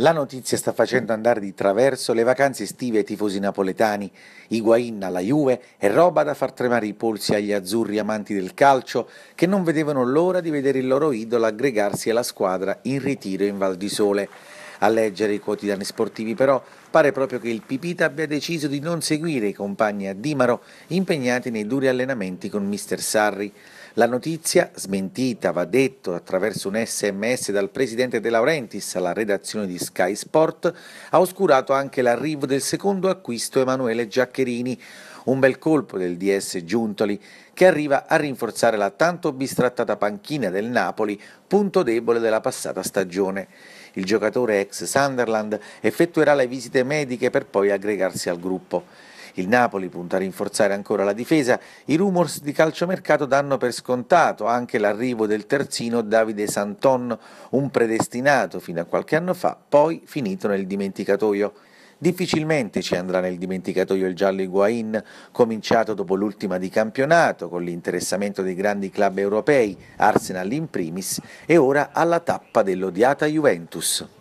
La notizia sta facendo andare di traverso le vacanze estive ai tifosi napoletani. Higuain alla Juve è roba da far tremare i polsi agli azzurri amanti del calcio che non vedevano l'ora di vedere il loro idolo aggregarsi alla squadra in ritiro in Val di Sole. A leggere i quotidiani sportivi però pare proprio che il Pipita abbia deciso di non seguire i compagni a Dimaro impegnati nei duri allenamenti con Mr. Sarri. La notizia, smentita, va detto, attraverso un sms dal presidente De Laurentiis alla redazione di Sky Sport, ha oscurato anche l'arrivo del secondo acquisto Emanuele Giaccherini, un bel colpo del DS Giuntoli che arriva a rinforzare la tanto bistrattata panchina del Napoli, punto debole della passata stagione. Il giocatore ex Sunderland effettuerà le visite mediche per poi aggregarsi al gruppo. Il Napoli punta a rinforzare ancora la difesa. I rumors di calciomercato danno per scontato anche l'arrivo del terzino Davide Santon, un predestinato fino a qualche anno fa, poi finito nel dimenticatoio. Difficilmente ci andrà nel dimenticatoio il giallo Higuain, cominciato dopo l'ultima di campionato, con l'interessamento dei grandi club europei, Arsenal in primis, e ora alla tappa dell'odiata Juventus.